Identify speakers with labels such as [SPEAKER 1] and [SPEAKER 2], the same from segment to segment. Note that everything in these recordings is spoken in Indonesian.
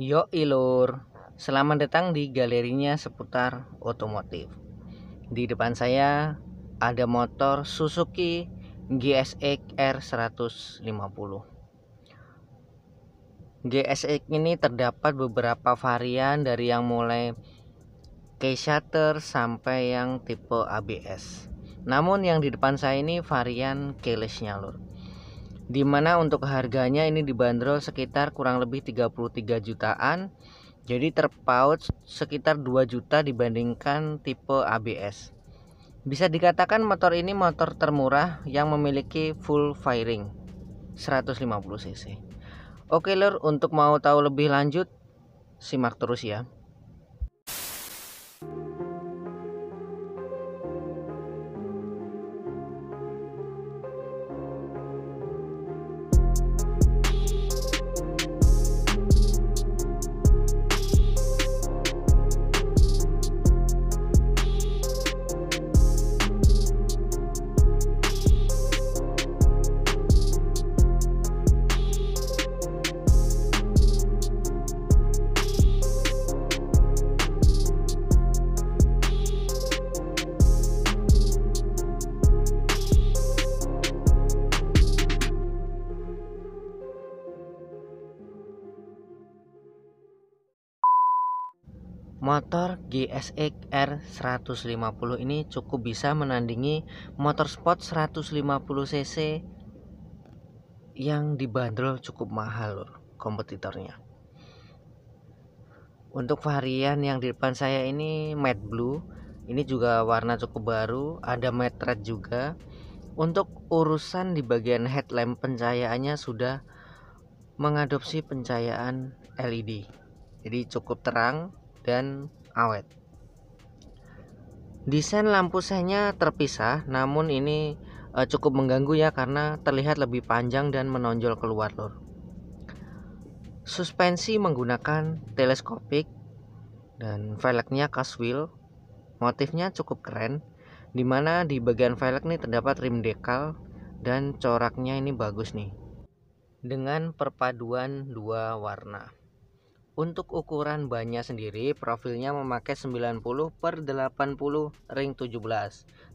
[SPEAKER 1] Yo Ilur, selamat datang di galerinya seputar otomotif. Di depan saya ada motor Suzuki GSX R150. GSX ini terdapat beberapa varian dari yang mulai case shutter sampai yang tipe ABS. Namun yang di depan saya ini varian keylessnya lur dimana untuk harganya ini dibanderol sekitar kurang lebih 33 jutaan jadi terpaut sekitar 2 juta dibandingkan tipe ABS bisa dikatakan motor ini motor termurah yang memiliki full firing 150cc oke lor, untuk mau tahu lebih lanjut simak terus ya motor GSX-R 150 ini cukup bisa menandingi motor sport 150cc yang dibanderol cukup mahal lor kompetitornya untuk varian yang di depan saya ini matte blue ini juga warna cukup baru ada matte red juga untuk urusan di bagian headlamp pencahayaannya sudah mengadopsi pencahayaan LED jadi cukup terang dan awet. Desain lampu senya terpisah, namun ini e, cukup mengganggu ya karena terlihat lebih panjang dan menonjol keluar lor. Suspensi menggunakan teleskopik dan velgnya wheel. Motifnya cukup keren, di mana di bagian velg nih terdapat rim dekal dan coraknya ini bagus nih. Dengan perpaduan dua warna. Untuk ukuran bannya sendiri, profilnya memakai 90 per 80 ring 17.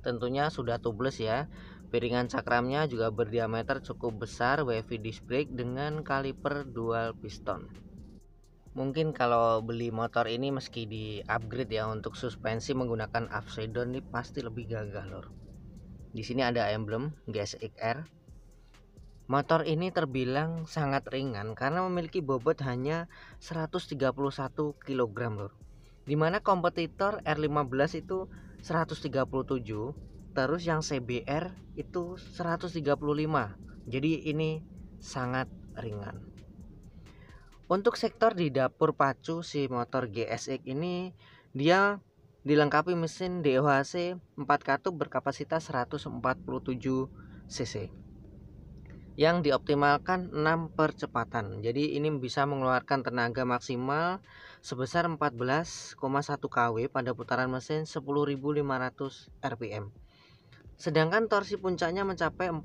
[SPEAKER 1] Tentunya sudah tubeless ya. Piringan cakramnya juga berdiameter cukup besar wavy disc brake dengan kaliper dual piston. Mungkin kalau beli motor ini meski di upgrade ya untuk suspensi menggunakan upside down ini pasti lebih gagah lor. Di sini ada emblem GSXR Motor ini terbilang sangat ringan karena memiliki bobot hanya 131 kg lor. Dimana kompetitor R15 itu 137, terus yang CBR itu 135. Jadi ini sangat ringan. Untuk sektor di dapur pacu si motor GSX ini dia dilengkapi mesin DOHC 4 katup berkapasitas 147 cc yang dioptimalkan 6 percepatan. Jadi ini bisa mengeluarkan tenaga maksimal sebesar 14,1 kW pada putaran mesin 10.500 RPM. Sedangkan torsi puncaknya mencapai 14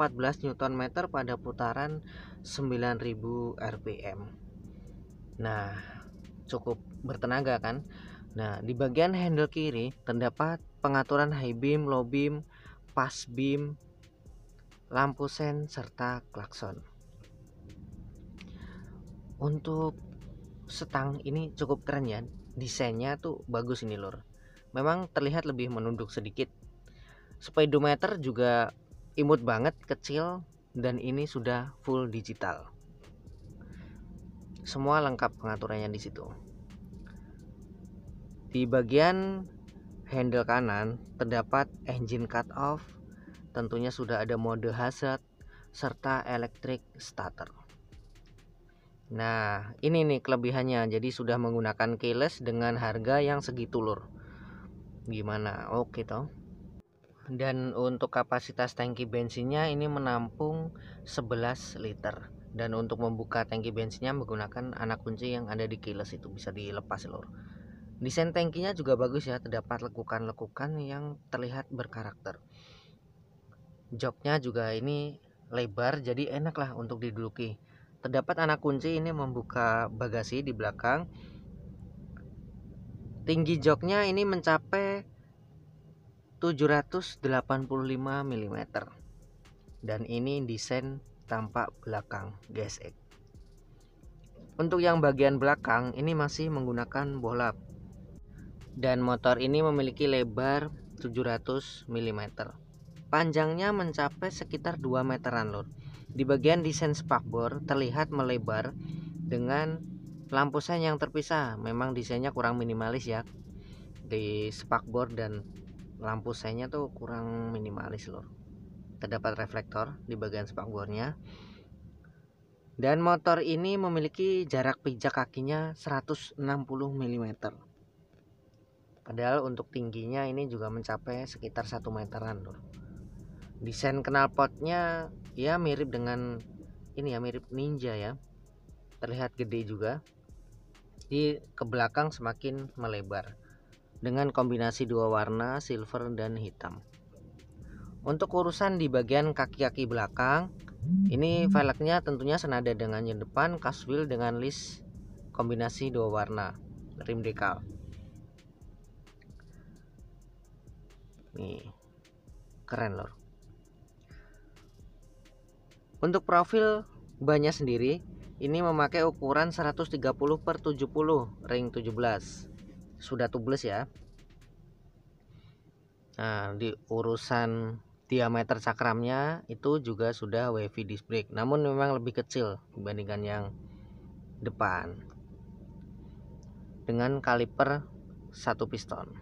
[SPEAKER 1] Nm pada putaran 9000 RPM. Nah, cukup bertenaga kan? Nah, di bagian handle kiri terdapat pengaturan high beam, low beam, pass beam, lampu sen, serta klakson. Untuk setang ini cukup keren ya, desainnya tuh bagus ini lor. Memang terlihat lebih menunduk sedikit. Speedometer juga imut banget, kecil, dan ini sudah full digital. Semua lengkap pengaturannya di situ. Di bagian handle kanan terdapat engine cut off, Tentunya sudah ada mode hazard serta electric starter. Nah, ini nih kelebihannya. Jadi sudah menggunakan keyless dengan harga yang segitu lur. Gimana? Oke toh. Dan untuk kapasitas tangki bensinnya ini menampung 11 liter. Dan untuk membuka tangki bensinnya menggunakan anak kunci yang ada di keyless itu bisa dilepas lur. Desain tangkinya juga bagus ya, terdapat lekukan-lekukan yang terlihat berkarakter joknya juga ini lebar jadi enaklah untuk diduduki terdapat anak kunci ini membuka bagasi di belakang tinggi joknya ini mencapai 785 mm dan ini desain tampak belakang gesek untuk yang bagian belakang ini masih menggunakan bolap dan motor ini memiliki lebar 700 mm Panjangnya mencapai sekitar 2 meteran Lur. Di bagian desain spakbor terlihat melebar dengan lampu sen yang terpisah. Memang desainnya kurang minimalis ya. Di spakbor dan lampu sennya tuh kurang minimalis Lur. Terdapat reflektor di bagian spakbornya. Dan motor ini memiliki jarak pijak kakinya 160 mm. Padahal untuk tingginya ini juga mencapai sekitar 1 meteran, Lur desain knalpotnya ya mirip dengan ini ya mirip ninja ya terlihat gede juga di ke belakang semakin melebar dengan kombinasi dua warna silver dan hitam untuk urusan di bagian kaki-kaki belakang ini velgnya tentunya senada dengan yang depan wheel dengan list kombinasi dua warna rim decal. nih keren loh untuk profil bannya sendiri, ini memakai ukuran 130 per 70 ring 17. Sudah tubeless ya. Nah, di urusan diameter cakramnya itu juga sudah wavy disc brake namun memang lebih kecil dibandingkan yang depan dengan kaliper satu piston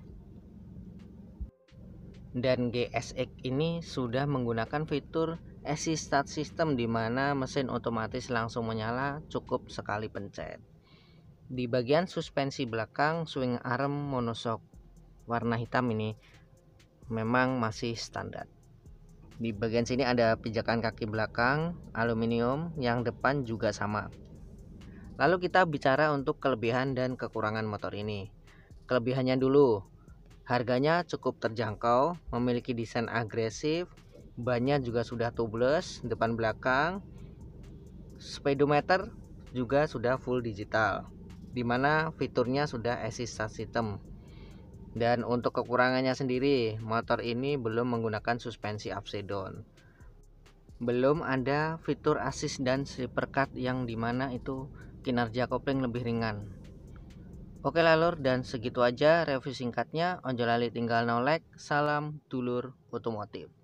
[SPEAKER 1] dan GSX ini sudah menggunakan fitur AC start system di mana mesin otomatis langsung menyala cukup sekali pencet. Di bagian suspensi belakang swing arm monoshock warna hitam ini memang masih standar. Di bagian sini ada pijakan kaki belakang aluminium, yang depan juga sama. Lalu kita bicara untuk kelebihan dan kekurangan motor ini. Kelebihannya dulu. Harganya cukup terjangkau, memiliki desain agresif, bannya juga sudah tubeless depan belakang speedometer juga sudah full digital dimana fiturnya sudah assist system dan untuk kekurangannya sendiri motor ini belum menggunakan suspensi upside down belum ada fitur assist dan slipper cut yang dimana itu kinerja kopling lebih ringan Oke lor dan segitu aja review singkatnya. Onjolali tinggal like Salam dulur otomotif.